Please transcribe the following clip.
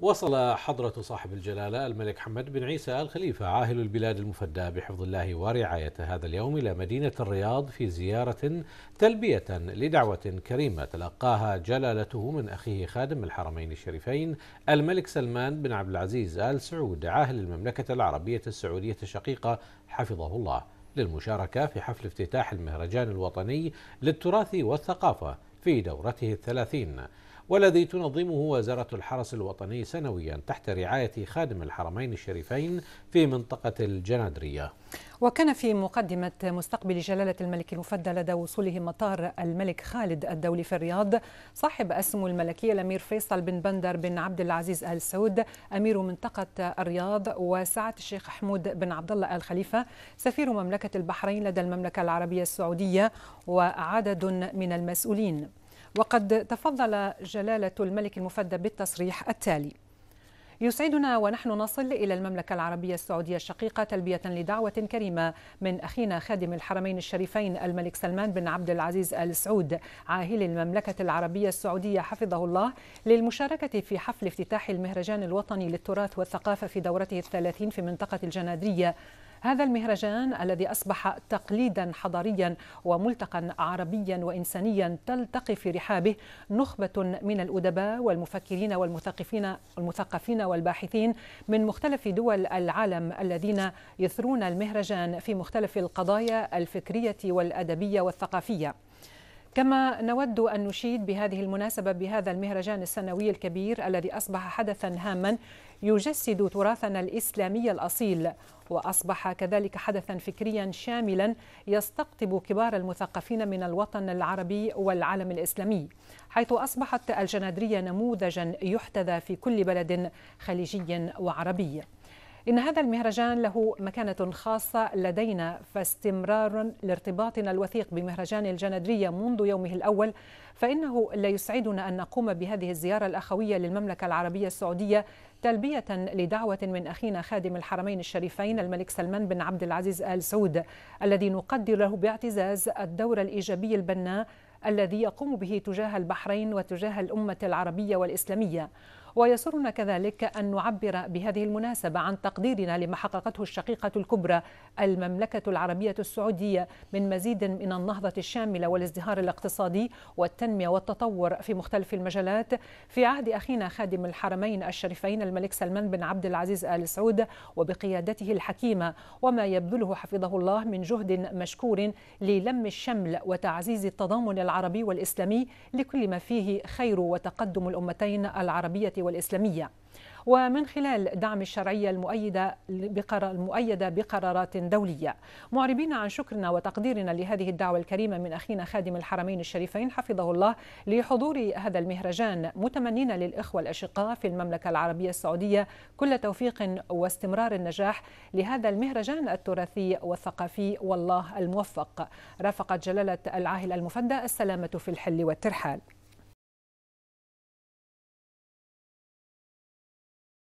وصل حضرة صاحب الجلالة الملك حمد بن عيسى الخليفة عاهل البلاد المفدى بحفظ الله ورعاية هذا اليوم إلى مدينة الرياض في زيارة تلبية لدعوة كريمة تلقاها جلالته من أخيه خادم الحرمين الشريفين الملك سلمان بن عبد العزيز آل سعود عاهل المملكة العربية السعودية الشقيقة حفظه الله للمشاركة في حفل افتتاح المهرجان الوطني للتراث والثقافة في دورته الثلاثين والذي تنظمه وزارة الحرس الوطني سنويا تحت رعاية خادم الحرمين الشريفين في منطقة الجنادرية وكان في مقدمة مستقبل جلالة الملك المفدى لدى وصوله مطار الملك خالد الدولي في الرياض صاحب السمو الملكي الأمير فيصل بن بندر بن عبد العزيز آل سعود أمير منطقة الرياض وسعة الشيخ حمود بن عبد الله آل خليفة سفير مملكة البحرين لدى المملكة العربية السعودية وعدد من المسؤولين وقد تفضل جلالة الملك المفدى بالتصريح التالي يسعدنا ونحن نصل إلى المملكة العربية السعودية الشقيقة تلبية لدعوة كريمة من أخينا خادم الحرمين الشريفين الملك سلمان بن عبد العزيز آل سعود عاهل المملكة العربية السعودية حفظه الله للمشاركة في حفل افتتاح المهرجان الوطني للتراث والثقافة في دورته الثلاثين في منطقة الجنادرية هذا المهرجان الذي أصبح تقليدا حضاريا وملتقا عربيا وإنسانيا تلتقي في رحابه نخبة من الأدباء والمفكرين والمثقفين المثقفين والباحثين من مختلف دول العالم الذين يثرون المهرجان في مختلف القضايا الفكرية والأدبية والثقافية. كما نود أن نشيد بهذه المناسبة بهذا المهرجان السنوي الكبير الذي أصبح حدثا هاما يجسد تراثنا الإسلامي الأصيل وأصبح كذلك حدثا فكريا شاملا يستقطب كبار المثقفين من الوطن العربي والعالم الإسلامي حيث أصبحت الجنادرية نموذجا يحتذى في كل بلد خليجي وعربي إن هذا المهرجان له مكانة خاصة لدينا فاستمرار لارتباطنا الوثيق بمهرجان الجندرية منذ يومه الأول فإنه لا يسعدنا أن نقوم بهذه الزيارة الأخوية للمملكة العربية السعودية تلبية لدعوة من أخينا خادم الحرمين الشريفين الملك سلمان بن عبد العزيز آل سعود الذي نقدر له باعتزاز الدور الإيجابي البناء الذي يقوم به تجاه البحرين وتجاه الأمة العربية والإسلامية ويسرنا كذلك أن نعبر بهذه المناسبة عن تقديرنا لما حققته الشقيقة الكبرى المملكة العربية السعودية من مزيد من النهضة الشاملة والازدهار الاقتصادي والتنمية والتطور في مختلف المجالات في عهد أخينا خادم الحرمين الشريفين الملك سلمان بن عبد العزيز آل سعود وبقيادته الحكيمة وما يبذله حفظه الله من جهد مشكور للم الشمل وتعزيز التضامن العربي والإسلامي لكل ما فيه خير وتقدم الأمتين العربية والإسلامية ومن خلال دعم الشرعية المؤيدة المؤيدة بقرارات دولية معربين عن شكرنا وتقديرنا لهذه الدعوة الكريمة من أخينا خادم الحرمين الشريفين حفظه الله لحضور هذا المهرجان متمنين للإخوة الأشقاء في المملكة العربية السعودية كل توفيق واستمرار النجاح لهذا المهرجان التراثي والثقافي والله الموفق رافقت جلالة العاهل المفدى السلامة في الحل والترحال